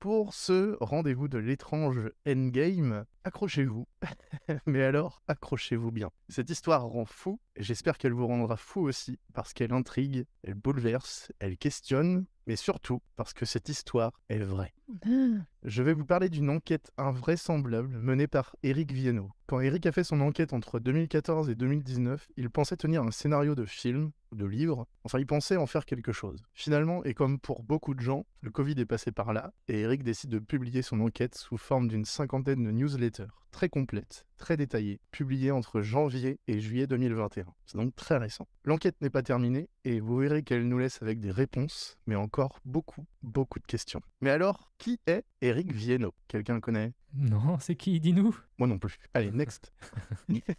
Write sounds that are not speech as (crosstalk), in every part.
pour ce rendez-vous de l'étrange endgame. Accrochez-vous, (laughs) mais alors accrochez-vous bien. Cette histoire rend fou, et j'espère qu'elle vous rendra fou aussi, parce qu'elle intrigue, elle bouleverse, elle questionne, mais surtout parce que cette histoire est vraie. Ah. Je vais vous parler d'une enquête invraisemblable menée par Eric Viennot. Quand Eric a fait son enquête entre 2014 et 2019, il pensait tenir un scénario de film de livres. Enfin, il pensait en faire quelque chose. Finalement, et comme pour beaucoup de gens, le Covid est passé par là, et Eric décide de publier son enquête sous forme d'une cinquantaine de newsletters, très complètes, très détaillées, publiées entre janvier et juillet 2021. C'est donc très récent. L'enquête n'est pas terminée, et vous verrez qu'elle nous laisse avec des réponses, mais encore beaucoup, beaucoup de questions. Mais alors, qui est Eric Viennot Quelqu'un le connaît Non, c'est qui Dis-nous Moi non plus. Allez, next (laughs)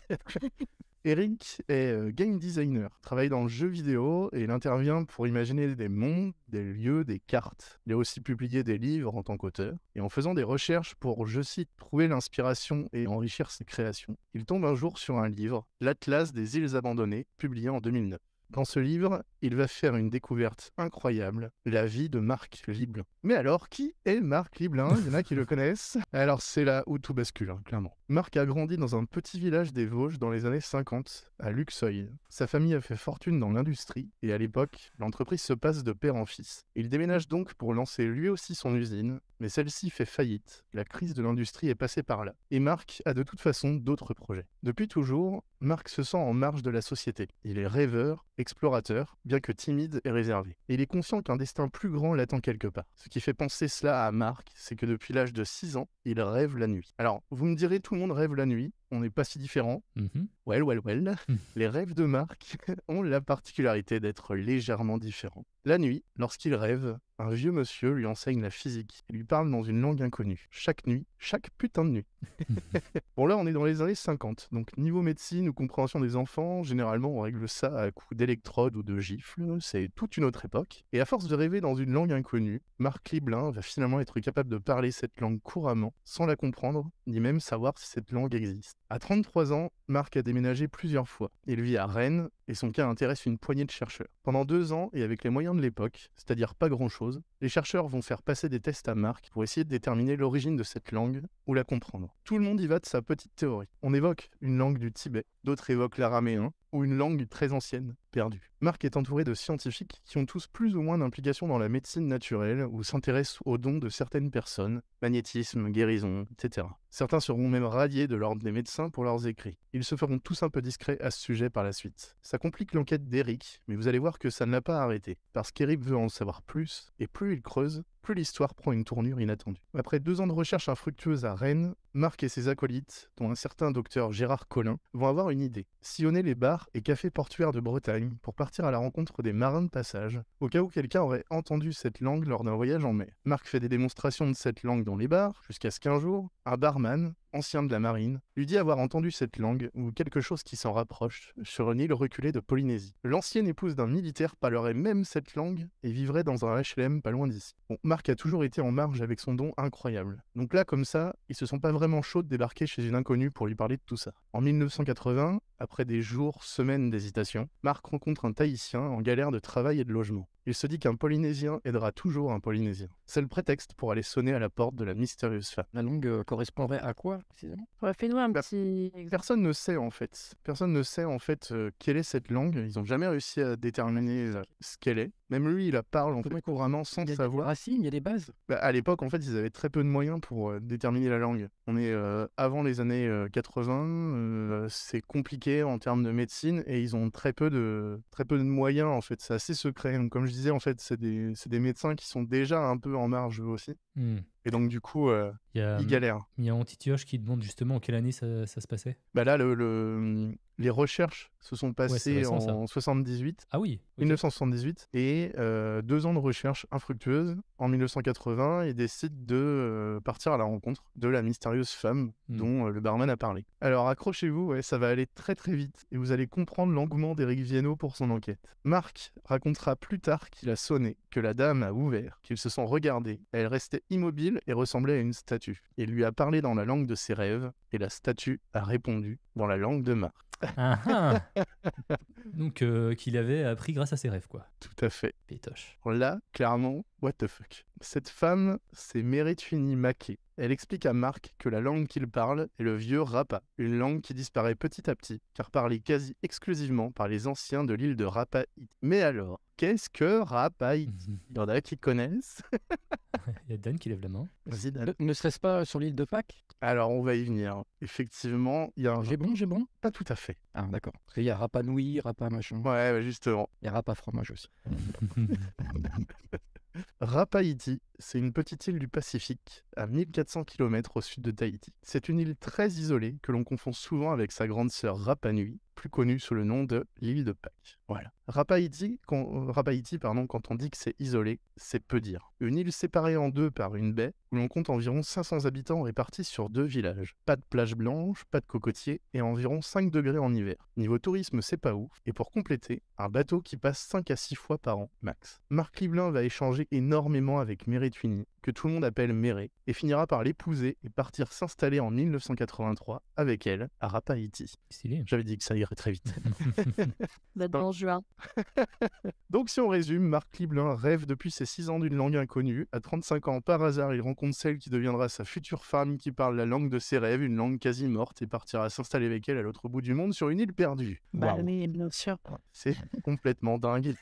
Eric est euh, game designer, travaille dans le jeu vidéo et il intervient pour imaginer des mondes, des lieux, des cartes. Il a aussi publié des livres en tant qu'auteur. Et en faisant des recherches pour, je cite, trouver l'inspiration et enrichir ses créations, il tombe un jour sur un livre, L'Atlas des îles abandonnées, publié en 2009. Dans ce livre, il va faire une découverte incroyable, la vie de Marc Liblin. Mais alors, qui est Marc Liblin Il y en a qui le (laughs) connaissent. Alors, c'est là où tout bascule, hein, clairement. Marc a grandi dans un petit village des Vosges dans les années 50, à Luxeuil. Sa famille a fait fortune dans l'industrie, et à l'époque, l'entreprise se passe de père en fils. Il déménage donc pour lancer lui aussi son usine, mais celle-ci fait faillite. La crise de l'industrie est passée par là. Et Marc a de toute façon d'autres projets. Depuis toujours, Marc se sent en marge de la société. Il est rêveur explorateur, bien que timide et réservé. Et il est conscient qu'un destin plus grand l'attend quelque part. Ce qui fait penser cela à Marc, c'est que depuis l'âge de 6 ans, il rêve la nuit. Alors, vous me direz, tout le monde rêve la nuit, on n'est pas si différents. Mhm. Well, well, well. Mhm. Les rêves de Marc (laughs) ont la particularité d'être légèrement différents. La nuit, lorsqu'il rêve, un vieux monsieur lui enseigne la physique et lui parle dans une langue inconnue. Chaque nuit, chaque putain de nuit. (laughs) (laughs) bon là, on est dans les années 50, donc niveau médecine ou compréhension des enfants, généralement on règle ça à coup d'électrodes ou de gifles, c'est toute une autre époque. Et à force de rêver dans une langue inconnue, Marc Liblin va finalement être capable de parler cette langue couramment, sans la comprendre, ni même savoir si cette langue existe. À 33 ans, Marc a déménagé plusieurs fois. Il vit à Rennes et son cas intéresse une poignée de chercheurs. Pendant deux ans, et avec les moyens de l'époque, c'est-à-dire pas grand-chose, les chercheurs vont faire passer des tests à Marc pour essayer de déterminer l'origine de cette langue ou la comprendre. Tout le monde y va de sa petite théorie. On évoque une langue du Tibet, d'autres évoquent l'araméen, ou une langue très ancienne, perdu. Marc est entouré de scientifiques qui ont tous plus ou moins d'implications dans la médecine naturelle ou s'intéressent aux dons de certaines personnes, magnétisme, guérison, etc. Certains seront même radiés de l'ordre des médecins pour leurs écrits. Ils se feront tous un peu discrets à ce sujet par la suite. Ça complique l'enquête d'Eric, mais vous allez voir que ça ne l'a pas arrêté, parce qu'Eric veut en savoir plus, et plus il creuse, plus l'histoire prend une tournure inattendue. Après deux ans de recherche infructueuse à Rennes, Marc et ses acolytes, dont un certain docteur Gérard Collin, vont avoir une idée. Sillonner les bars et cafés portuaires de Bretagne pour partir à la rencontre des marins de passage, au cas où quelqu'un aurait entendu cette langue lors d'un voyage en mai. Marc fait des démonstrations de cette langue dans les bars, jusqu'à ce qu'un jour, un barman, ancien de la marine, lui dit avoir entendu cette langue, ou quelque chose qui s'en rapproche, sur une île reculée de Polynésie. L'ancienne épouse d'un militaire parlerait même cette langue et vivrait dans un HLM pas loin d'ici. Bon, Marc a toujours été en marge avec son don incroyable. Donc là, comme ça, ils se sont pas vraiment chauds de débarquer chez une inconnue pour lui parler de tout ça. En 1980, après des jours, semaines d'hésitation, Marc rencontre un Tahitien en galère de travail et de logement. Il se dit qu'un Polynésien aidera toujours un Polynésien. C'est le prétexte pour aller sonner à la porte de la mystérieuse femme. La langue euh, correspondrait à quoi Fais-nous un bah, petit. Personne ne sait en fait. Personne ne sait en fait euh, quelle est cette langue. Ils n'ont jamais réussi à déterminer euh, ce qu'elle est. Même lui, il la parle en fait, couramment sans il y a savoir. Des racines, il y a des bases. Bah, à l'époque, en fait, ils avaient très peu de moyens pour euh, déterminer la langue. On est avant les années 80. c'est compliqué en termes de médecine et ils ont très peu de très peu de moyens en fait. C'est assez secret. Donc, comme je disais, en fait, c'est des, des médecins qui sont déjà un peu en marge aussi. Mmh. Et donc, du coup, euh, il, y a, hum, galère. Il y a Antitioche qui demande justement en quelle année ça, se passait. Bah là, le, hum, les recherches se sont passées en 78. Ah oui. 1978 et euh, deux ans de recherche infructueuse en 1980 et décide de euh, partir à la rencontre de la mystérieuse femme hmm. dont euh, le barman a parlé. Alors accrochez-vous, ouais, ça va aller très très vite et vous allez comprendre l'engouement d'Éric Viano pour son enquête. Marc racontera plus tard qu'il a sonné, que la dame a ouvert, qu'il se sent regardé. Elle restait immobile et ressemblait à une statue. Il lui a parlé dans la langue de ses rêves et la statue a répondu dans la langue de Marc. Ah ah. Donc, euh, qu'il avait appris grâce à ses rêves, quoi. Tout à fait. Pétoche. Là, clairement, What the fuck Cette femme, c'est Meretwini Maquet. Elle explique à Marc que la langue qu'il parle est le vieux Rapa, une langue qui disparaît petit à petit, car parlée quasi exclusivement par les anciens de l'île de rapa Mais alors, qu'est-ce que Rapa (laughs) Il y en a qui connaissent. (laughs) Il y a Dan qui lève la main. Vas-y, Dan. Ne, serait-ce pas sur l'île de Pâques Alors, on va y venir. Effectivement, il y a un. J'ai bon, j'ai bon Pas tout à fait. Ah, d'accord. Il y a Rapa Nui, Rapa machin. Ouais, justement. Il y a Rapa fromage aussi. (laughs) Rapaidi c'est une petite île du Pacifique, à 1400 km au sud de Tahiti. C'est une île très isolée que l'on confond souvent avec sa grande sœur Rapa Nui, plus connue sous le nom de l'île de Pâques. Voilà. Rapaïti, quand, euh, Rapaïti, pardon, quand on dit que c'est isolé, c'est peu dire. Une île séparée en deux par une baie, où l'on compte environ 500 habitants répartis sur deux villages. Pas de plage blanche, pas de cocotiers, et environ 5 degrés en hiver. Niveau tourisme, c'est pas ouf. Et pour compléter, un bateau qui passe 5 à 6 fois par an, max. Marc Liblin va échanger énormément avec mérite Fini, que tout le monde appelle Méré, et finira par l'épouser et partir s'installer en 1983 avec elle à Rapaïti. Hein. J'avais dit que ça irait très vite. (laughs) Bah, juin. (laughs) Donc si on résume, Marc Liblin rêve depuis ses 6 ans d'une langue inconnue. À 35 ans, par hasard, il rencontre celle qui deviendra sa future femme qui parle la langue de ses rêves, une langue quasi morte, et partira s'installer avec elle à l'autre bout du monde sur une île perdue. Bah, c'est (laughs) complètement dingue.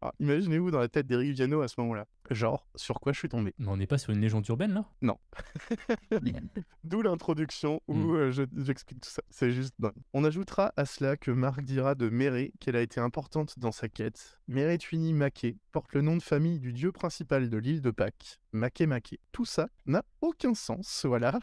Ah, imaginez-vous dans la tête des Viano à ce moment-là. Genre, sur quoi je suis tombé. Mais on n'est pas sur une légende urbaine là Non. (laughs) (laughs) D'où l'introduction où hmm. euh, je, j'explique tout ça. C'est juste dingue. On ajoutera à cela que Marc dira de Méré qu'elle a été importante dans sa quête. Méré Twini Maquet porte le nom de famille du dieu principal de l'île de Pâques, Maqué Maqué. Tout ça n'a aucun sens, voilà.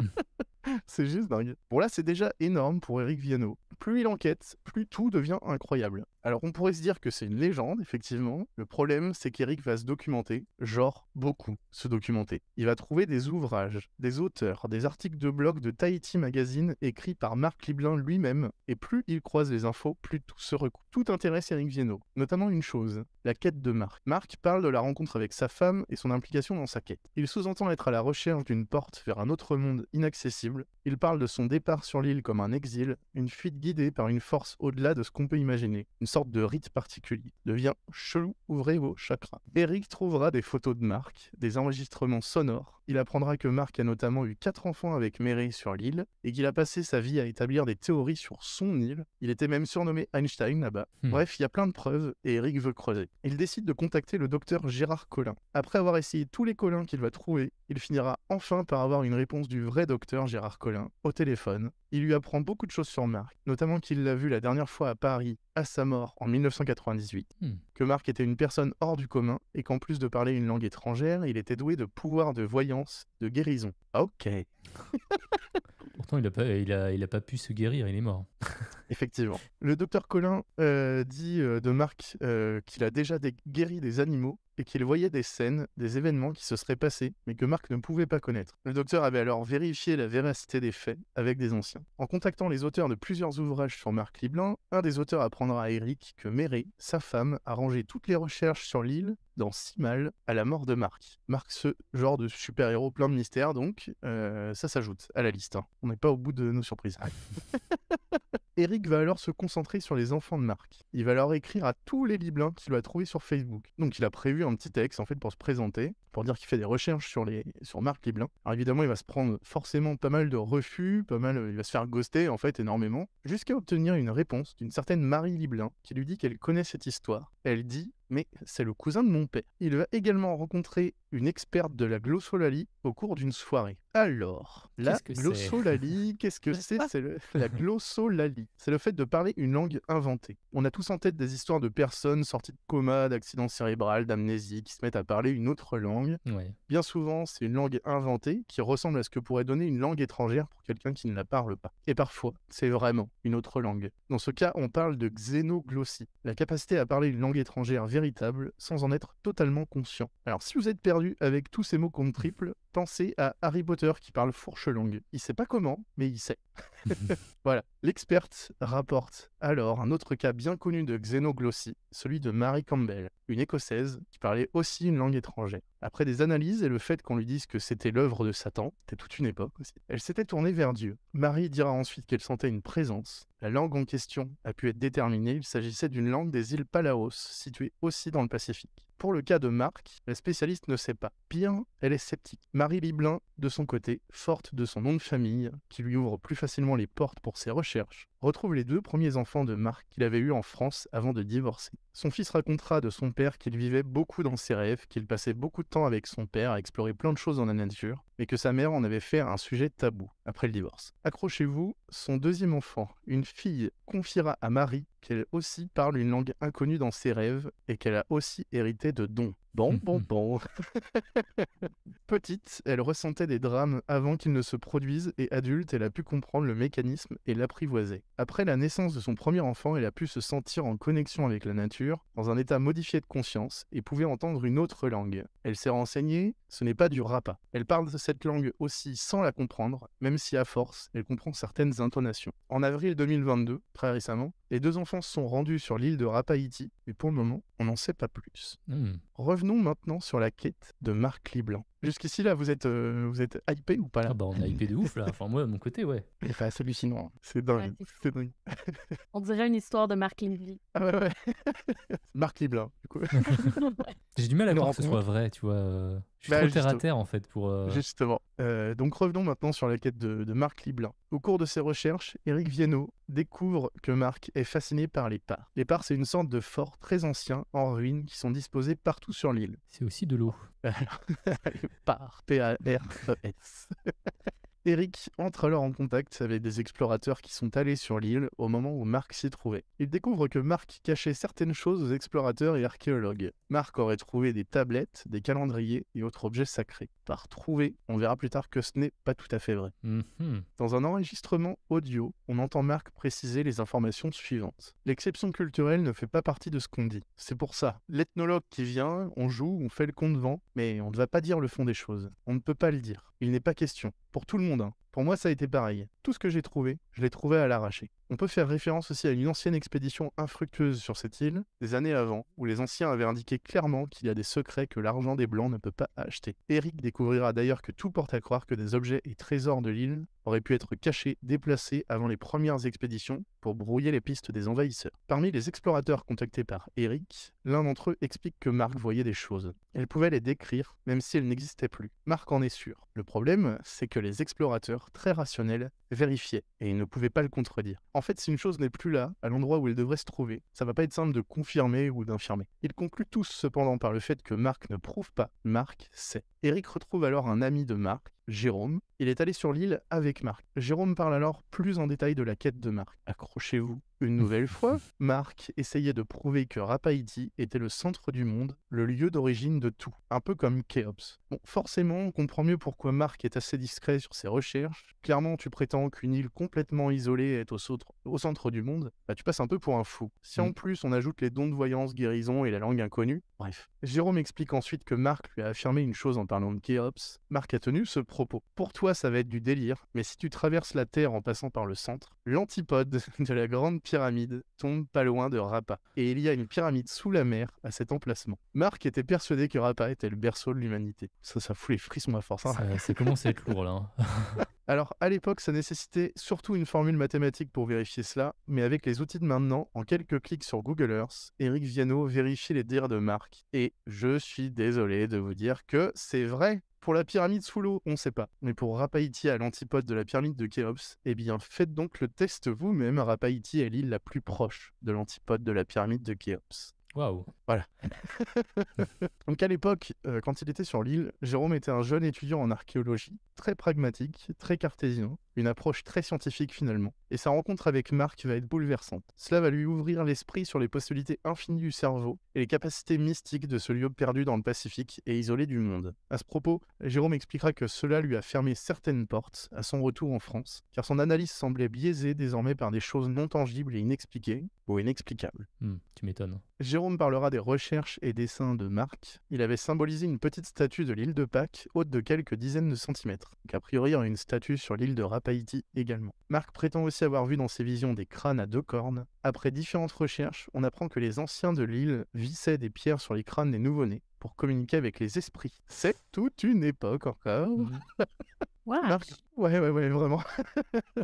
Hmm. (laughs) c'est juste dingue. Bon là c'est déjà énorme pour Eric Viano plus il enquête, plus tout devient incroyable. Alors on pourrait se dire que c'est une légende, effectivement. Le problème, c'est qu'Eric va se documenter, genre beaucoup se documenter. Il va trouver des ouvrages, des auteurs, des articles de blog de Tahiti Magazine écrits par Marc Liblin lui-même, et plus il croise les infos, plus tout se recoupe. Tout intéresse Eric Vienno. notamment une chose, la quête de Marc. Marc parle de la rencontre avec sa femme et son implication dans sa quête. Il sous-entend être à la recherche d'une porte vers un autre monde inaccessible. Il parle de son départ sur l'île comme un exil, une fuite guidé par une force au-delà de ce qu'on peut imaginer, une sorte de rite particulier. Devient chelou, ouvrez vos chakras. Eric trouvera des photos de Marc, des enregistrements sonores. Il apprendra que Marc a notamment eu quatre enfants avec Mary sur l'île et qu'il a passé sa vie à établir des théories sur son île. Il était même surnommé Einstein là-bas. Hmm. Bref, il y a plein de preuves et Eric veut creuser. Il décide de contacter le docteur Gérard Collin. Après avoir essayé tous les Collins qu'il va trouver, il finira enfin par avoir une réponse du vrai docteur Gérard Collin au téléphone. Il lui apprend beaucoup de choses sur Marc, notamment qu'il l'a vu la dernière fois à Paris, à sa mort, en 1998, hmm. que Marc était une personne hors du commun et qu'en plus de parler une langue étrangère, il était doué de pouvoirs de voyance, de guérison. Ah, ok. (laughs) Pourtant, il n'a il a, il a pas pu se guérir, il est mort. (laughs) Effectivement. Le docteur Colin euh, dit euh, de Marc euh, qu'il a déjà guéri des animaux et qu'il voyait des scènes, des événements qui se seraient passés, mais que Marc ne pouvait pas connaître. Le docteur avait alors vérifié la véracité des faits avec des anciens. En contactant les auteurs de plusieurs ouvrages sur Marc Liblin, un des auteurs apprendra à Eric que Méré, sa femme, a rangé toutes les recherches sur l'île dans six malles à la mort de Marc. Marc, ce genre de super-héros plein de mystères, donc, ça s'ajoute à la liste. Hein. On n'est pas au bout de nos surprises. (laughs) Eric va alors se concentrer sur les enfants de Marc. Il va alors écrire à tous les Liblins qu'il va trouver sur Facebook. Donc il a prévu un petit texte en fait pour se présenter, pour dire qu'il fait des recherches sur, les, sur Marc Liblin. Alors évidemment, il va se prendre forcément pas mal de refus, pas mal, euh, il va se faire ghoster en fait énormément, jusqu'à obtenir une réponse d'une certaine Marie Liblin qui lui dit qu'elle connaît cette histoire. Elle dit mais c'est le cousin de mon père. Il va également rencontrer une experte de la glossolalie au cours d'une soirée. Alors, la glossolalie, qu'est-ce que c'est (laughs) (laughs) la glossolalie. C'est le fait de parler une langue inventée. On a tous en tête des histoires de personnes sorties de coma, d'accidents cérébral, d'amnésie, qui se mettent à parler une autre langue. Bien souvent, c'est une langue inventée qui ressemble à ce que pourrait donner une langue étrangère pour quelqu'un qui ne la parle pas. Et parfois, c'est vraiment une autre langue. Dans ce cas, on parle de xénoglossie, la capacité à parler une langue étrangère véritable sans en être totalement conscient. Alors si vous êtes perdu avec tous ces mots contre triple, pensez à Harry Potter qui parle fourche longue. Il sait pas comment, mais il sait. (laughs) voilà. L'experte rapporte alors un autre cas bien connu de xénoglossie, celui de Mary Campbell, une Écossaise qui parlait aussi une langue étrangère. Après des analyses et le fait qu'on lui dise que c'était l'œuvre de Satan, c'était toute une époque aussi, elle s'était tournée vers Dieu. Marie dira ensuite qu'elle sentait une présence. La langue en question a pu être déterminée, il s'agissait d'une langue des îles Palaos, située aussi dans le Pacifique. Pour le cas de Marc, la spécialiste ne sait pas. Pire, elle est sceptique. Marie Liblin, de son côté, forte de son nom de famille, qui lui ouvre plus facilement les portes pour ses recherches, retrouve les deux premiers enfants de Marc qu'il avait eus en France avant de divorcer. Son fils racontera de son père qu'il vivait beaucoup dans ses rêves, qu'il passait beaucoup de temps avec son père à explorer plein de choses dans la nature, mais que sa mère en avait fait un sujet tabou après le divorce. Accrochez-vous, son deuxième enfant, une fille, confiera à Marie qu'elle aussi parle une langue inconnue dans ses rêves et qu'elle a aussi hérité de dons. Bon, mmh bon, bon. (laughs) Petite, elle ressentait des drames avant qu'ils ne se produisent et adulte, elle a pu comprendre le mécanisme et l'apprivoiser. Après la naissance de son premier enfant, elle a pu se sentir en connexion avec la nature, dans un état modifié de conscience et pouvait entendre une autre langue. Elle s'est renseignée, ce n'est pas du rapa. Elle parle de cette langue aussi sans la comprendre, même si à force, elle comprend certaines intonations. En avril 2022, très récemment, les deux enfants sont rendus sur l'île de Rapaïti, mais pour le moment, on n'en sait pas plus. Mmh. Venons maintenant sur la quête de Marc Liblan. Jusqu'ici, là, vous êtes, euh, vous êtes hypé ou pas là ah bah, On est hypé de ouf, là. Enfin, moi, de mon côté, ouais. Enfin, c'est hallucinant. Hein. C'est dingue. on dirait une histoire de Marc Levy. Ah ouais, ouais. (laughs) Marc Liblin, hein, du coup. (laughs) J'ai du mal à croire que ce soit vrai, tu vois. Euh. Je suis terre à terre, en fait, pour. Euh. Justement. donc, revenons maintenant sur la quête de, de Marc Liblin. Au cours de ses recherches, Eric Viennot découvre que Marc est fasciné par les parts. Les parts, c'est une sorte de fort très ancien, en ruine, qui sont disposés partout sur l'île. C'est aussi de l'eau. (laughs) par p a r e s (laughs) Eric entre alors en contact avec des explorateurs qui sont allés sur l'île au moment où Marc s'y trouvait. Il découvre que Mark cachait certaines choses aux explorateurs et archéologues. Marc aurait trouvé des tablettes, des calendriers et autres objets sacrés. Par trouver, On verra plus tard que ce n'est pas tout à fait vrai. Mm-hmm. Dans un enregistrement audio, on entend Marc préciser les informations suivantes. L'exception culturelle ne fait pas partie de ce qu'on dit. C'est pour ça. L'ethnologue qui vient, on joue, on fait le compte vent, mais on ne va pas dire le fond des choses. On ne peut pas le dire. Il n'est pas question, pour tout le monde, hein, pour moi, ça a été pareil. Tout ce que j'ai trouvé, je l'ai trouvé à l'arraché. On peut faire référence aussi à une ancienne expédition infructueuse sur cette île, des années avant, où les anciens avaient indiqué clairement qu'il y a des secrets que l'argent des Blancs ne peut pas acheter. Eric découvrira d'ailleurs que tout porte à croire que des objets et trésors de l'île aurait pu être caché, déplacé avant les premières expéditions pour brouiller les pistes des envahisseurs. Parmi les explorateurs contactés par Eric, l'un d'entre eux explique que Marc voyait des choses. Elle pouvait les décrire, même si elles n'existaient plus. Marc en est sûr. Le problème, c'est que les explorateurs, très rationnels, vérifiaient, et ils ne pouvaient pas le contredire. En fait, si une chose n'est plus là, à l'endroit où elle devrait se trouver, ça va pas être simple de confirmer ou d'infirmer. Ils concluent tous cependant par le fait que Marc ne prouve pas, Marc sait. Eric retrouve alors un ami de Marc, Jérôme. Il est allé sur l'île avec Marc. Jérôme parle alors plus en détail de la quête de Marc. Accrochez-vous. Une nouvelle (laughs) fois, Marc essayait de prouver que Rapaïti était le centre du monde, le lieu d'origine de tout, un peu comme Khéops forcément, on comprend mieux pourquoi Marc est assez discret sur ses recherches. Clairement, tu prétends qu'une île complètement isolée est au, centre du monde, bah, tu passes un peu pour un fou. Si mmh. en plus on ajoute les dons de voyance, guérison et la langue inconnue, bref. Jérôme explique ensuite que Marc lui a affirmé une chose en parlant de Kéops. Marc a tenu ce propos. Pour toi, ça va être du délire, mais si tu traverses la Terre en passant par le centre, l'antipode (laughs) de la Grande Pyramide tombe pas loin de Rapa. Et il y a une pyramide sous la mer à cet emplacement. Marc était persuadé que Rapa était le berceau de l'humanité. Ça, ça fout les frissons à force. Hein. Ça, (laughs) lourd là. Hein. (laughs) Alors, à l'époque, ça nécessitait surtout une formule mathématique pour vérifier cela, mais avec les outils de maintenant, en quelques clics sur Google Earth, Eric Viano vérifie les dires de Marc. Et je suis désolé de vous dire que c'est vrai. Pour la pyramide sous l'eau, on sait pas. Mais pour Rapaïti à l'antipode de la pyramide de Khéops, eh bien faites donc le test vous-même. Rapaïti est l'île la plus proche de l'antipode de la pyramide de Khéops. Waouh. Voilà. (laughs) Donc à l'époque, euh, quand il était sur l'île, Jérôme était un jeune étudiant en archéologie, très pragmatique, très cartésien, une approche très scientifique finalement et sa rencontre avec Marc va être bouleversante. Cela va lui ouvrir l'esprit sur les possibilités infinies du cerveau et les capacités mystiques de ce lieu perdu dans le Pacifique et isolé du monde. À ce propos, Jérôme expliquera que cela lui a fermé certaines portes à son retour en France, car son analyse semblait biaisée désormais par des choses non tangibles et inexpliquées, ou inexplicables. Mmh, tu m'étonnes. Jérôme parlera des recherches et dessins de Marc. Il avait symbolisé une petite statue de l'île de Pâques, haute de quelques dizaines de centimètres, qu'a priori une statue sur l'île de Rapaïti également. Marc prétend aussi avoir vu dans ses visions des crânes à deux cornes, après différentes recherches, on apprend que les anciens de l'île vissaient des pierres sur les crânes des nouveau-nés pour communiquer avec les esprits. C'est toute une époque encore. Mmh. (laughs) Ouais, ouais, ouais, vraiment. (laughs)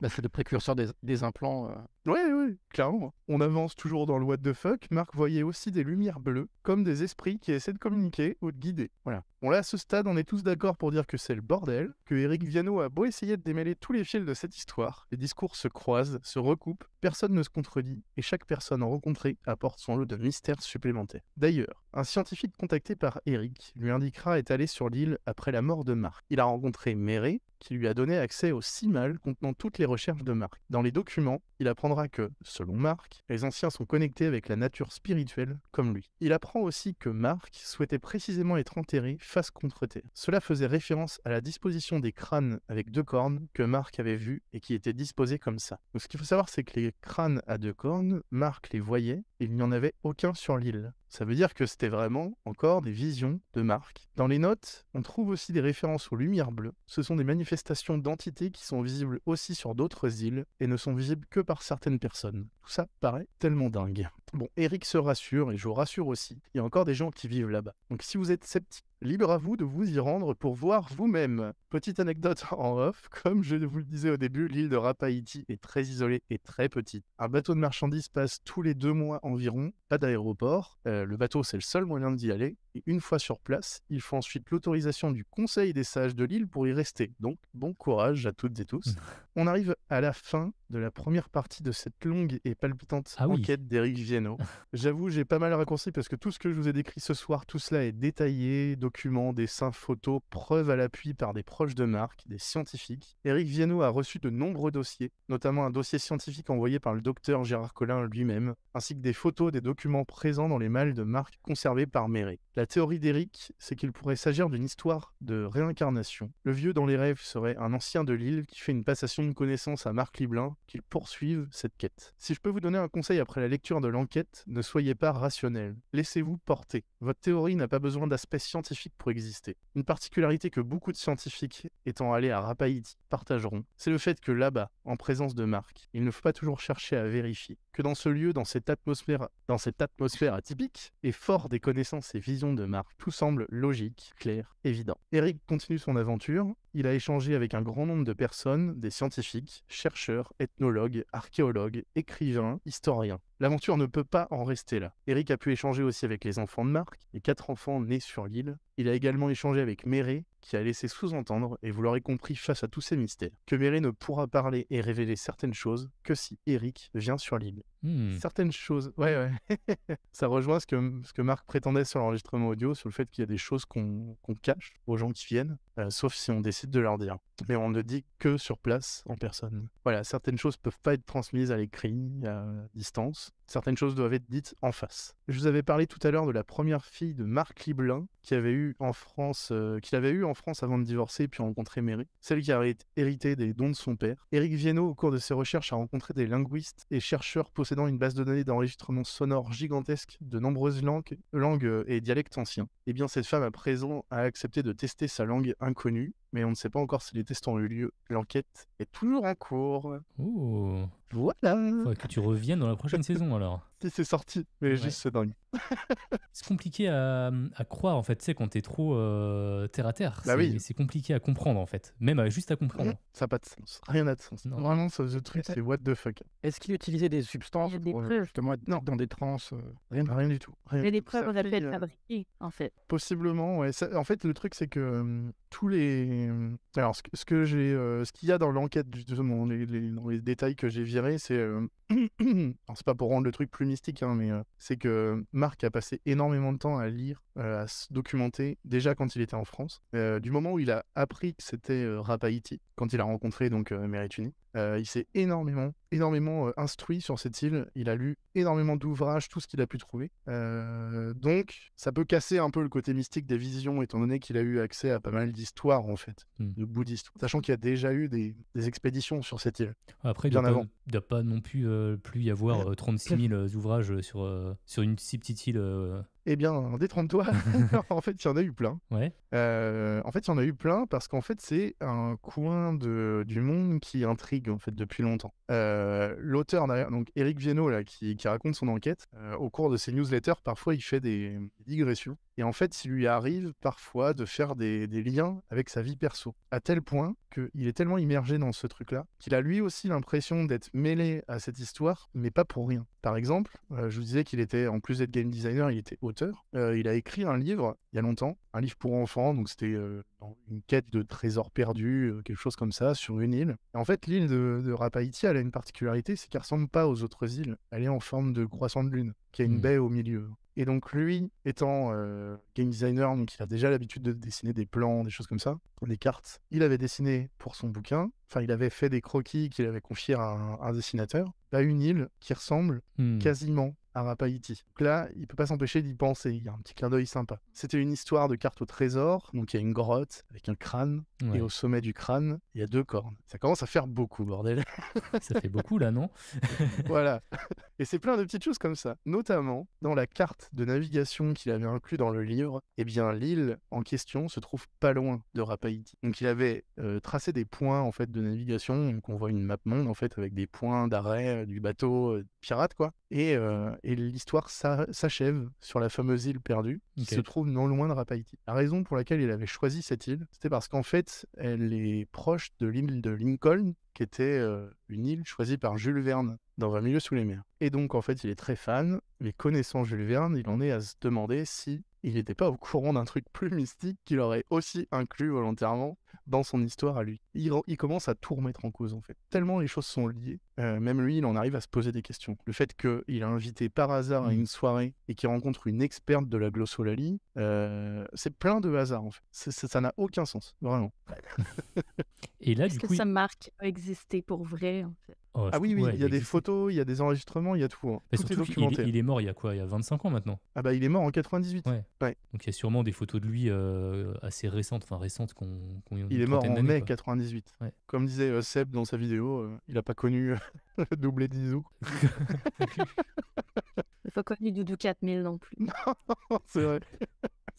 bah, c'est le précurseur des, implants. Euh. Ouais, ouais, clairement. On avance toujours dans le what the fuck. Marc voyait aussi des lumières bleues, comme des esprits qui essaient de communiquer ou de guider. Voilà. Bon, là, à ce stade, on est tous d'accord pour dire que c'est le bordel, que Eric Viano a beau essayer de démêler tous les fils de cette histoire. Les discours se croisent, se recoupent, personne ne se contredit, et chaque personne rencontrée apporte son lot de mystères supplémentaires. D'ailleurs, un scientifique contacté par Eric lui indiquera est allé sur l'île après la mort de Marc. Il a rencontré Méré, qui lui a donné accès aux six malles contenant toutes les recherches de Marc. Dans les documents, il apprendra que, selon Marc, les anciens sont connectés avec la nature spirituelle comme lui. Il apprend aussi que Marc souhaitait précisément être enterré face contre terre. Cela faisait référence à la disposition des crânes avec deux cornes que Marc avait vu et qui étaient disposés comme ça. ce qu'il faut savoir, c'est que les crânes à deux cornes, Marc les voyait, et il n'y en avait aucun sur l'île. Ça veut dire que c'était vraiment encore des visions de marque. Dans les notes, on trouve aussi des références aux lumières bleues. Ce sont des manifestations d'entités qui sont visibles aussi sur d'autres îles et ne sont visibles que par certaines personnes. Tout ça paraît tellement dingue. Bon, Eric se rassure et je vous rassure aussi, il y a encore des gens qui vivent là-bas. Donc si vous êtes sceptique, libre à vous de vous y rendre pour voir vous-même. Petite anecdote (laughs) en off, comme je vous le disais au début, l'île de Rapaïti est très isolée et très petite. Un bateau de marchandises passe tous les deux mois environ, pas d'aéroport. Euh, le bateau, c'est le seul moyen d'y aller une fois sur place, il faut ensuite l'autorisation du Conseil des sages de l'île pour y rester. Donc, bon courage à toutes et tous. Mmh. On arrive à la fin de la première partie de cette longue et palpitante ah enquête d'Éric Viano. (laughs) J'avoue, j'ai pas mal raccourci parce que tout ce que je vous ai décrit ce soir, tout cela est détaillé, documents, dessins, photos, preuves à l'appui par des proches de Marc, des scientifiques. Éric Viano a reçu de nombreux dossiers, notamment un dossier scientifique envoyé par le docteur Gérard Collin lui-même, ainsi que des photos des documents présents dans les malles de Marc conservés par Méré. La théorie d'Eric, c'est qu'il pourrait s'agir d'une histoire de réincarnation. Le vieux dans les rêves serait un ancien de l'île qui fait une passation de connaissances à Marc Liblin, qu'il poursuive cette quête. Si je peux vous donner un conseil après la lecture de l'enquête, ne soyez pas rationnel. Laissez-vous porter. Votre théorie n'a pas besoin d'aspect scientifique pour exister. Une particularité que beaucoup de scientifiques, étant allés à Rapaïti, partageront, c'est le fait que là-bas, en présence de Marc, il ne faut pas toujours chercher à vérifier dans ce lieu, dans cette atmosphère, dans cette atmosphère atypique, et fort des connaissances et visions de Marc, tout semble logique, clair, évident. Eric continue son aventure, il a échangé avec un grand nombre de personnes, des scientifiques, chercheurs, ethnologues, archéologues, écrivains, historiens. L'aventure ne peut pas en rester là. Eric a pu échanger aussi avec les enfants de Marc, les quatre enfants nés sur l'île. Il a également échangé avec Méré, qui a laissé sous-entendre, et vous l'aurez compris face à tous ces mystères, que Mary ne pourra parler et révéler certaines choses que si Eric vient sur l'île. Hmm. Certaines choses, ouais, ouais. (laughs) ça rejoint ce que, ce que Marc prétendait sur l'enregistrement audio, sur le fait qu'il y a des choses qu'on cache aux gens qui viennent, euh, sauf si on décide de leur dire. Mais on ne dit que sur place, en personne. Voilà, certaines choses peuvent pas être transmises à l'écrit, à distance. Certaines choses doivent être dites en face. Je vous avais parlé tout à l'heure de la première fille de Marc Liblin, qui avait eu en France, euh, qu'il avait eu en France avant de divorcer puis rencontrer Mary, celle qui avait hérité des dons de son père. Éric Viennot, au cours de ses recherches, a rencontré des linguistes et chercheurs post possédant une base de données d'enregistrement sonore gigantesque de nombreuses langues, euh, et dialectes anciens. Eh bien, cette femme à présent a accepté de tester sa langue inconnue mais on ne sait pas encore si les tests ont eu lieu. L'enquête est toujours en cours. Ouh. Voilà. Faudrait que tu reviennes dans la prochaine saison alors. (laughs) Si c'est sorti, mais juste c'est dingue. (laughs) c'est compliqué à, à, croire en fait, tu sais, quand t'es trop euh, terre à terre. Bah c'est, oui. c'est compliqué à comprendre en fait, même juste à comprendre. Mmh. Ça n'a pas de sens, rien n'a de sens. Non. Vraiment, ce, truc, c'est what the fuck. Est-ce qu'il utilisait des substances pour, euh, justement être non. dans des trans euh, rien, rien, du tout. y mais des preuves a a être fabriquées en fait. Possiblement, ouais. en fait, le truc, c'est que hum, tous les alors, ce, que j'ai, euh, ce qu'il y a dans l'enquête, dans les détails que j'ai virés, c'est. Euh, (clears throat) c'est pas pour rendre le truc plus mystique, hein, mais euh, c'est que Marc a passé énormément de temps à lire, à se documenter, déjà quand il était en France. du moment où il a appris que c'était Rapaïti, quand il a rencontré donc Merituni, il s'est énormément, énormément instruit sur cette île. Il a lu énormément d'ouvrages, tout ce qu'il a pu trouver. donc, ça peut casser un peu le côté mystique des visions, étant donné qu'il a eu accès à pas mal d'histoires, en fait Hmm. de bouddhistes. Sachant qu'il y a déjà eu des, expéditions sur cette île. bien avant ne doit pas non plus, euh, plus y avoir 36 000 euh, euh, ouvrages sur, sur une si petite île. Eh bien, détrompe-toi. (laughs) en fait, il y en a eu plein. Ouais. en fait, il y en a eu plein parce qu'en fait, c'est un coin de, du monde qui intrigue en fait depuis longtemps. L'auteur, donc Eric Vienno, là, qui, raconte son enquête, au cours de ses newsletters, parfois, il fait des digressions. Et en fait, il lui arrive parfois de faire des, des liens avec sa vie perso, à tel point qu'il est tellement immergé dans ce truc-là qu'il a lui aussi l'impression d'être mêlé à cette histoire, mais pas pour rien. Par exemple, euh, je vous disais qu'il était, en plus d'être game designer, il était auteur. Euh, il a écrit un livre il y a longtemps, un livre pour enfants, donc c'était euh, une quête de trésors perdus, quelque chose comme ça, sur une île. en fait, l'île de, de Rapaïti, elle a une particularité, c'est qu'elle ressemble pas aux autres îles. Elle est en forme de croissant de lune, qui a une mmh. baie au milieu. Et donc lui, étant game designer, donc il a déjà l'habitude de dessiner des plans, des choses comme ça, des cartes. Il avait dessiné pour son bouquin, enfin il avait fait des croquis qu'il avait confiés à un, dessinateur, à une île qui ressemble mmh. quasiment à Rapaïti. Donc là, il peut pas s'empêcher d'y penser. Il y a un petit clin d'œil sympa. C'était une histoire de carte au trésor. Donc il y a une grotte avec un crâne. Et au sommet du crâne, il y a deux cornes. Ça commence à faire beaucoup, bordel. (laughs) ça fait beaucoup là, non (laughs) (laughs) Voilà. Et c'est plein de petites choses comme ça. Notamment, dans la carte de navigation qu'il avait inclus dans le livre, eh bien, l'île en question se trouve pas loin de Rapaïti. Donc il avait euh, tracé des points en fait de navigation. Donc on voit une map monde en fait avec des points d'arrêt euh, du bateau euh, pirate quoi. et et l'histoire s'achève sur la fameuse île perdue qui se trouve non loin de Rapaïti. La raison pour laquelle il avait choisi cette île, c'était parce qu'en fait, elle est proche de l'île de Lincoln, qui était euh, une île choisie par Jules Verne dans Un milieu sous les mers. Et donc, en fait, il est très fan, mais connaissant Jules Verne, il en est à se demander si il n'était pas au courant d'un truc plus mystique qu'il aurait aussi inclus volontairement dans son histoire à lui. Il, commence à tout remettre en cause en fait. Tellement les choses sont liées, euh, même lui, il en arrive à se poser des questions. Le fait qu'il a invité par hasard à mmh. une soirée et qu'il rencontre une experte de la glossolalie, euh, c'est plein de hasard en fait. Ça n'a aucun sens, vraiment. et là, Est-ce que sa marque a existé pour vrai en fait Oh, ah oui, oui, il y a des photos, il y a des enregistrements, il y a tout. Hein. Il, est, mort il y a quoi Il y a 25 ans maintenant Ah bah il est mort en 98. Donc il y a sûrement des photos de lui euh, assez récentes, enfin récentes qu'on... il est mort en mai 98. Comme disait euh, Seb dans sa vidéo, euh, il n'a pas connu le (laughs) doublé d'Izou. il n'a pas connu Doudou 4000 non plus. (laughs) non, c'est vrai.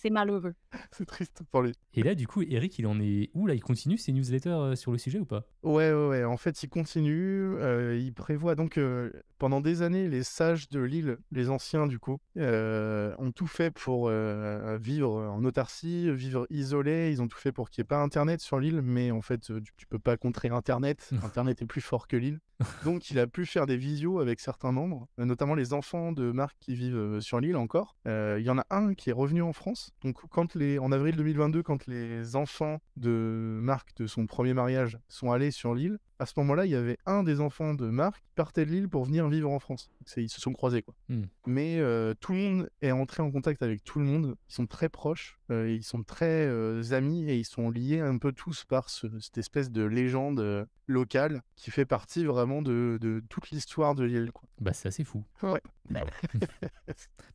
C'est malheureux. (laughs) C'est triste pour lui. Et là, du coup, Eric, il en est où là Il continue ses newsletters euh, sur le sujet ou pas ouais, ouais, ouais, En fait, il continue. Euh, il prévoit donc euh, pendant des années, les sages de l'île, les anciens du coup, ont tout fait pour vivre en autarcie, vivre isolé. Ils ont tout fait pour qu'il n'y ait pas Internet sur l'île, mais en fait, tu, tu peux pas contrer Internet. (laughs) Internet est plus fort que l'île. (laughs) Donc, il a pu faire des visios avec certains membres, notamment les enfants de Marc qui vivent sur l'île encore. Il y en a un qui est revenu en France donc, quand les, en avril 2022, quand les enfants de Marc de son premier mariage sont allés sur l'île, à ce moment-là, il y avait un des enfants de Marc qui partait de Lille pour venir vivre en France. Ils se sont croisés, quoi. Hmm. Mais euh, tout le monde est entré en contact avec tout le monde. Ils sont très proches, euh, ils sont très euh, amis et ils sont liés un peu tous par cette espèce de légende locale qui fait partie vraiment de, toute l'histoire de Lille. Quoi. Bah, c'est assez fou. (laughs) Bah ouais.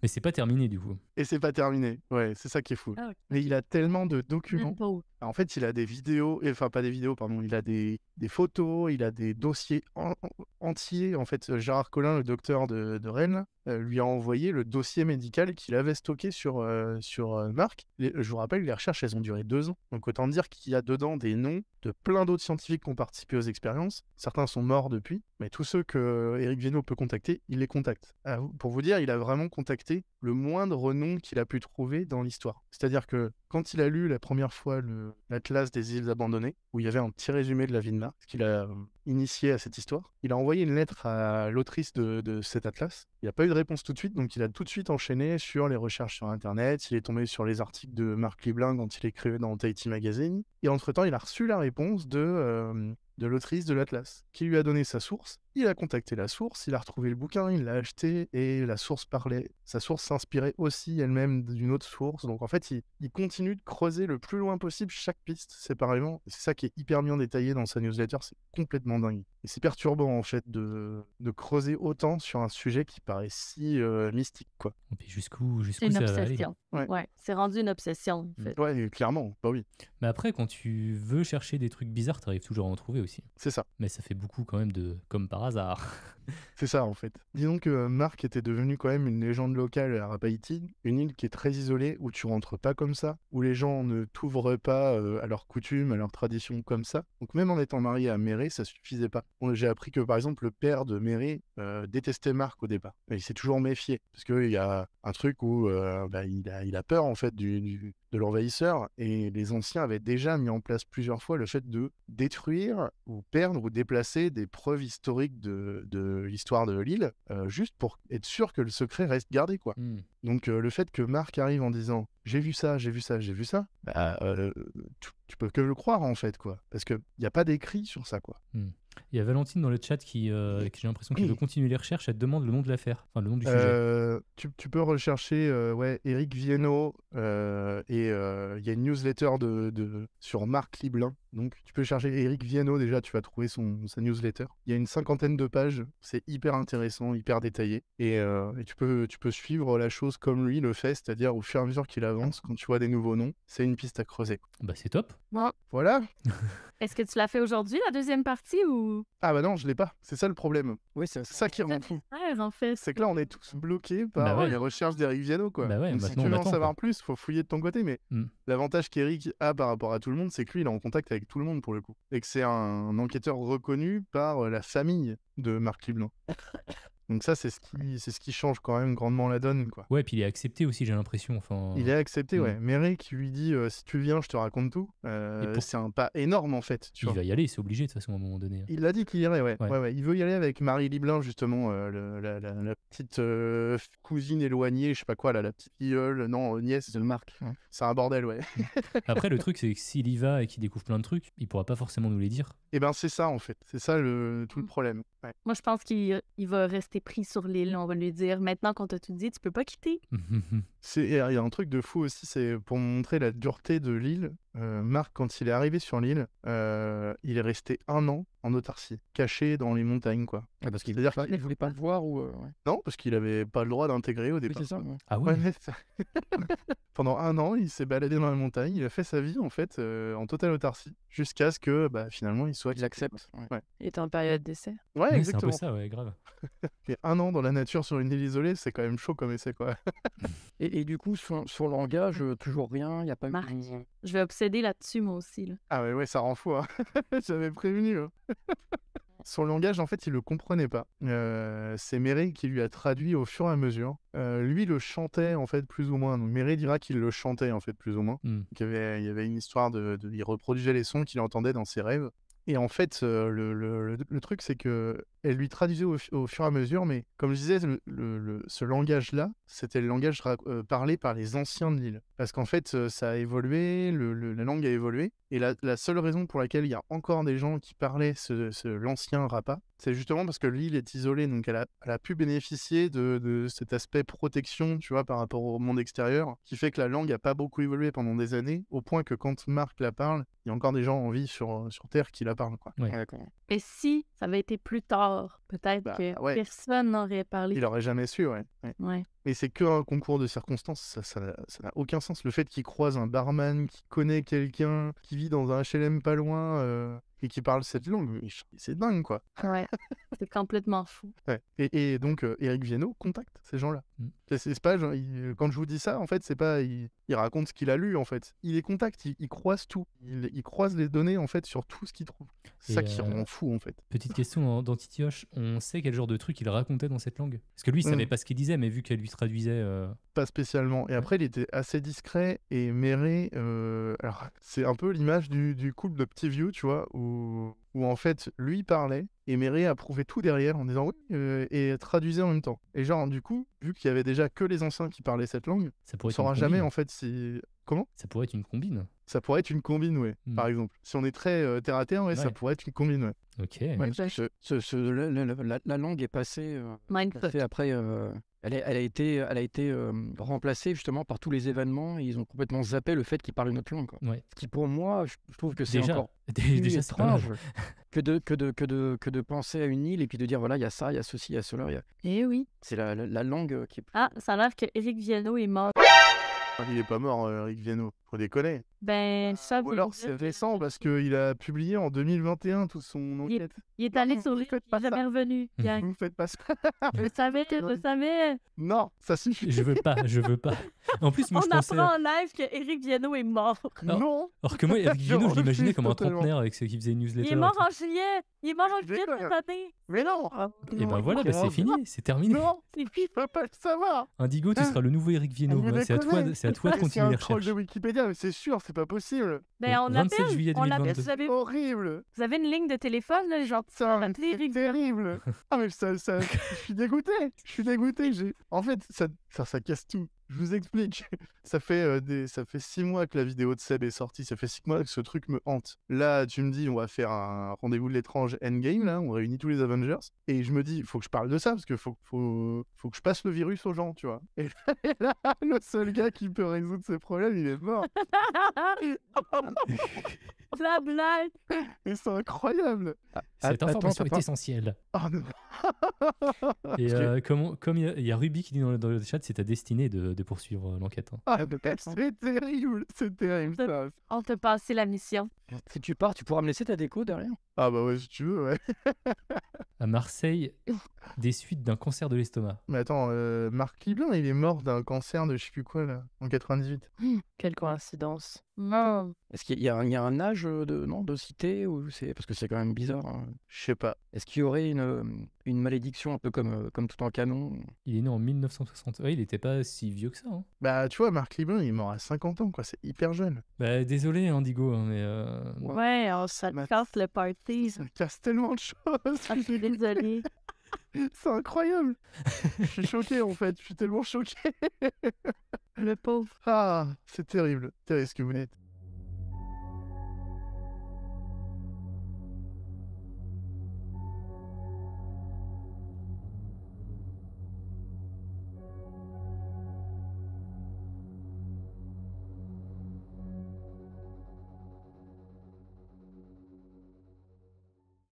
Mais c'est pas terminé, du coup. Et c'est pas terminé. Ouais, c'est ça qui est fou. Ah Mais il a tellement de documents. en fait, il a des vidéos, enfin, pas des vidéos, pardon, il a des photos il a des dossiers entiers. En fait, euh, Gérard Collin, le docteur de Rennes, euh, lui a envoyé le dossier médical qu'il avait stocké sur, euh, sur euh, Marc. je vous rappelle, les recherches, elles ont duré deux ans. Donc autant dire qu'il y a dedans des noms de plein d'autres scientifiques qui ont participé aux expériences. Certains sont morts depuis, mais tous ceux que Eric Vienno peut contacter, il les contacte. pour vous dire, il a vraiment contacté le moindre nom qu'il a pu trouver dans l'histoire. C'est-à-dire que quand il a lu la première fois l'Atlas des îles abandonnées, où il y avait un petit résumé de la vie de ce qu'il a initié à cette histoire, il a envoyé une lettre à l'autrice de, cet atlas. Il a pas eu réponse tout de suite, donc il a tout de suite enchaîné sur les recherches sur Internet. Il est tombé sur les articles de Marc Liblin quand il écrivait dans Tahiti Magazine. Et entre-temps, il a reçu la réponse de, euh, de l'autrice de l'Atlas, qui lui a donné sa source. Il a contacté la source, il a retrouvé le bouquin, il l'a acheté et la source parlait. Sa source s'inspirait aussi elle-même d'une autre source. Donc en fait, il, continue de creuser le plus loin possible chaque piste séparément. C'est ça qui est hyper bien détaillé dans sa newsletter, c'est complètement dingue. Et c'est perturbant en fait de, creuser autant sur un sujet qui paraît si euh, mystique quoi. jusqu'où obsession. Ouais, c'est rendu une obsession. En mmh. fait. Ouais, clairement, bah oui. Mais après, quand tu veux chercher des trucs bizarres, tu arrives toujours à en trouver aussi. C'est ça. Mais ça fait beaucoup quand même de comme par c'est ça en fait. Disons que euh, Marc était devenu quand même une légende locale à Rapaïti, une île qui est très isolée, où tu rentres pas comme ça, où les gens ne t'ouvrent pas euh, à leurs coutumes, à leurs traditions comme ça. Donc même en étant marié à Méré, ça suffisait pas. J'ai appris que par exemple le père de Méré euh, détestait Marc au départ. Il s'est toujours méfié, parce qu'il y a un truc où bah, il, a, peur en fait du de l'envahisseur. Et les anciens avaient déjà mis en place plusieurs fois le fait de détruire ou perdre ou déplacer des preuves historiques de, l'histoire de l'île, euh, juste pour être sûr que le secret reste gardé. quoi. Mmh. Donc euh, le fait que Marc arrive en disant j'ai vu ça, j'ai vu ça, j'ai vu ça, bah, euh, tu, peux que le croire en fait quoi, parce que il n'y a pas d'écrit sur ça quoi. Hmm. Il y a Valentine dans le chat qui, euh, j'ai l'impression qu'il veut continuer les recherches. Elle demande le nom de l'affaire, enfin le nom du sujet. Tu, peux rechercher ouais Eric Vienno et il y a une newsletter de, sur Marc Liblin donc, tu peux charger Eric Viano, déjà, tu vas trouver son, sa newsletter. Il y a une cinquantaine de pages, c'est hyper intéressant, hyper détaillé. Euh, et, tu, peux, tu peux suivre la chose comme lui le fait, c'est-à-dire au fur et à mesure qu'il avance, quand tu vois des nouveaux noms, c'est une piste à creuser. Bah, c'est top. Voilà. (laughs) Est-ce que tu l'as fait aujourd'hui, la deuxième partie, ou Ah bah non, je l'ai pas. C'est ça le problème. Oui, c'est ça qui rend fou. en fait. C'est que là, on est tous bloqués bah par les recherches d'Eric Viano, quoi. Bah ouais, bah si tu veux en savoir plus, faut fouiller de ton côté. Mais mm. l'avantage qu'Eric a par rapport à tout le monde, c'est qu'il est en contact avec tout le monde pour le coup, et que c'est un, enquêteur reconnu par euh, la famille de Marc Leblanc. (laughs) Donc ça, c'est ce qui, c'est ce qui change quand même grandement la donne, quoi. Ouais, puis il est accepté aussi, j'ai l'impression. Enfin. Il est accepté, mm. ouais. Merrick qui lui dit euh, si tu viens, je te raconte tout. Euh, c'est un pas énorme en fait. Tu il va y aller, c'est obligé de toute façon à un moment donné. Hein. Il l'a dit qu'il irait, ouais. Ouais. ouais. Il veut y aller avec Marie Liblin justement, euh, la, petite cousine éloignée, je sais pas quoi, là, la petite filleule, non nièce de Marc. C'est un bordel, ouais. (laughs) Après, le truc, c'est que s'il y va et qu'il découvre plein de trucs, il pourra pas forcément nous les dire. Et eh ben c'est ça en fait, c'est ça le, tout le mm. problème. Moi, je pense qu'il va rester pris sur l'île, on va lui dire. Maintenant qu'on t'a tout dit, tu peux pas quitter. (laughs) Il y a un truc de fou aussi, c'est pour montrer la dureté de l'île. Euh, Marc, quand il est arrivé sur l'île, euh, il est resté un an en autarcie, caché dans les montagnes, quoi. Ah, parce qu'il C'est-à-dire qu'il voulait pas le voir ou euh, Non, parce qu'il avait pas le droit d'intégrer au départ. ça, Ah ouais, (laughs) Pendant un an, il s'est baladé dans les montagnes, il a fait sa vie en fait en totale autarcie, jusqu'à ce que bah, finalement il soit. Il accepte. Ouais. Il était en période d'essai. Ouais, exactement. C'est un ça, ouais, grave. (laughs) et un an dans la nature sur une île isolée, c'est quand même chaud comme essai, quoi. (laughs) et, du coup, son, le langage, mmh. toujours rien, il y a pas. Marc, je vais observer là-dessus, moi aussi. Ah ouais, ouais, ça rend fou. Hein. (laughs) J'avais prévenu. Hein. (laughs) Son langage, en fait, il le comprenait pas. Euh, c'est Méré qui lui a traduit au fur et à mesure. Euh, lui le chantait, en fait, plus ou moins. Donc Méré dira qu'il le chantait, en fait, plus ou moins. Hmm. il, y avait, une histoire de, de Il reproduisait les sons qu'il entendait dans ses rêves. Et en fait, le, truc, c'est que elle lui traduisait au, fur et à mesure, mais comme je disais, ce langage-là, c'était le langage parlé par les anciens de l'île. Parce qu'en fait, ça a évolué, la langue a évolué, et la, seule raison pour laquelle il y a encore des gens qui parlaient l'ancien rapa, c'est justement parce que l'île est isolée, donc elle a, pu bénéficier de, cet aspect protection, tu vois, par rapport au monde extérieur, qui fait que la langue n'a pas beaucoup évolué pendant des années, au point que quand Marc la parle, il y a encore des gens en vie sur, Terre qui la parlent. Quoi. Et si ça avait été plus tard, peut-être bah, que personne n'aurait parlé. Il n'aurait jamais su, ouais. ouais. Mais c'est qu'un concours de circonstances, ça n'a aucun sens. Le fait qu'il croise un barman, qui connaît quelqu'un, qui vit dans un HLM pas loin. Euh, et qui parle cette langue. C'est dingue, quoi. Ouais. C'est complètement fou. Et, donc, Eric euh, Viennot contacte ces gens-là. Mm. C'est pas, euh, quand je vous dis ça, en fait, c'est pas, il, raconte ce qu'il a lu, en fait. Il les contacte, il, croise tout. Il, croise les données, en fait, sur tout ce qu'il trouve. C'est ça qui euh, rend fou, en fait. Petite question, dans on sait quel genre de truc il racontait dans cette langue Parce que lui, il mm. savait pas ce qu'il disait, mais vu qu'elle lui traduisait. Pas spécialement. Et après, il était assez discret et méré. alors, c'est un peu l'image du, couple de Petit View, tu vois, où en fait lui parlait et Mary a prouvé tout derrière en disant oui euh, et traduisait en même temps. Et genre, du coup, vu qu'il y avait déjà que les anciens qui parlaient cette langue, ça pourrait jamais en fait si. Comment Ça pourrait être une combine. Ça pourrait être une combine, oui, hmm. par exemple. Si on est très euh, terre à terre, ça pourrait être une combine, Ok. la, langue est passée. Euh, après, euh, elle, a, elle, a, été, elle a été remplacée justement par tous les événements. Et ils ont complètement zappé le fait qu'ils parlent une autre langue. Ce qui, pour moi, je, trouve que c'est encore (laughs) plus étrange que de, que, de, que, de, penser à une île et puis de dire voilà, il y a ça, il y a ceci, il y a cela. Et eh oui. C'est la langue euh, ah, ça a l'air que Eric Viano est mort. Il est pas mort, euh, Eric Viano déconner. Ben, ça, Ou alors c'est hein, récent parce qu'il a publié en 2021 tout son enquête. Il est, allé sur le code, pas jamais revenu. (laughs) Vous faites pas ça. Vous savez, vous savez. Non, ça suffit. Je veux pas, je veux pas. En plus, moi, On je pensais... apprend en live que Eric Viano est mort. Non. Alors que moi, Eric (laughs) Viano, je l'imaginais comme un trentenaire avec ceux qui faisaient une newsletter. Il est mort en juillet. Il est mort en juillet cette année. Mais non. Ah, ah, et eh ben voilà, bah, c'est fini, c'est terminé. Non, c'est pas le savoir. Indigo, tu seras le nouveau Eric Viano. Ah, c'est à toi, c'est à toi de (laughs) continuer les recherches. de Wikipédia mais c'est sûr, c'est pas possible. Ben, on 27 appelle, juillet on appelle, Horrible. Vous avez une ligne de téléphone, là, genre, c'est terrible. terrible. (laughs) ah, mais ça, ça... je suis dégoûté, je suis dégoûté. En fait, ça, ça casse tout. Je vous explique. (laughs) Ça fait, euh, ça fait six mois que la vidéo de Seb est sortie. Ça fait six mois que ce truc me hante. Là, tu me dis, on va faire un rendez-vous de l'étrange endgame. Là, on réunit tous les Avengers. Et je me dis, il faut que je parle de ça parce que faut, faut, faut que je passe le virus aux gens, tu vois. (laughs) Et là, le seul gars qui peut résoudre ce problèmes, il est mort. (laughs) la c'est incroyable. Ah, Cette information est essentielle. Oh, et euh, comme il y, a Ruby qui dit dans le, chat, c'est ta destinée de poursuivre euh, l'enquête. Hein. Ah, ah bah, c'est terrible, c'est terrible On te passe la mission. Si tu pars, tu pourras me laisser ta déco derrière. Ah bah ouais, si tu veux, ouais. (laughs) à Marseille, des suites d'un cancer de l'estomac. Mais attends, euh, Marc Liblin, il est mort d'un cancer de je sais plus quoi là, en 98. Mmh. Quelle coïncidence. Est-ce qu'il y, a un âge de, non, de cité ou c'est Parce que c'est quand même bizarre. Hein. Je sais pas. Est-ce qu'il y aurait une, une malédiction un peu comme, comme tout en canon Il est né en 1960. Oui, il n'était pas si vieux que ça. Hein. Bah, tu vois, Marc Liban, il est mort à 50 ans, quoi. C'est hyper jeune. Bah, désolé, Indigo, hein, mais. Euh, ouais, ça casse le party. Ça (laughs) casse tellement de choses. Ah, (laughs) je suis désolé. (laughs) C'est incroyable. je suis choqué en fait. Je suis tellement choqué. Le pauvre. Ah, c'est terrible. Terrible ce que vous êtes.